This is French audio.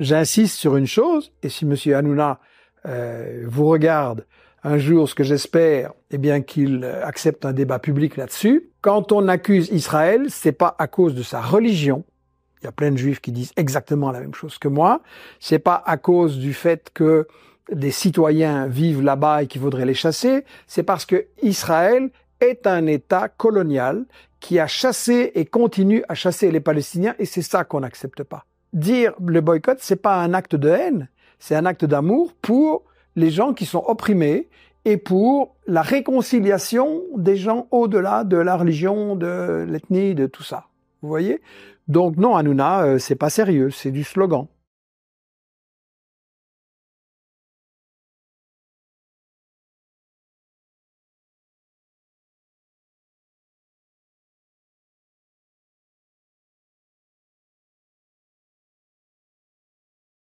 j'insiste sur une chose, et si Monsieur Hanouna euh, vous regarde un jour, ce que j'espère, eh bien qu'il euh, accepte un débat public là-dessus. Quand on accuse Israël, c'est pas à cause de sa religion. Il y a plein de juifs qui disent exactement la même chose que moi. C'est pas à cause du fait que des citoyens vivent là-bas et qu'il faudrait les chasser. C'est parce que Israël est un État colonial qui a chassé et continue à chasser les Palestiniens et c'est ça qu'on n'accepte pas dire le boycott, c'est pas un acte de haine, c'est un acte d'amour pour les gens qui sont opprimés et pour la réconciliation des gens au-delà de la religion, de l'ethnie, de tout ça. Vous voyez Donc non, Hanouna, euh, c'est pas sérieux, c'est du slogan.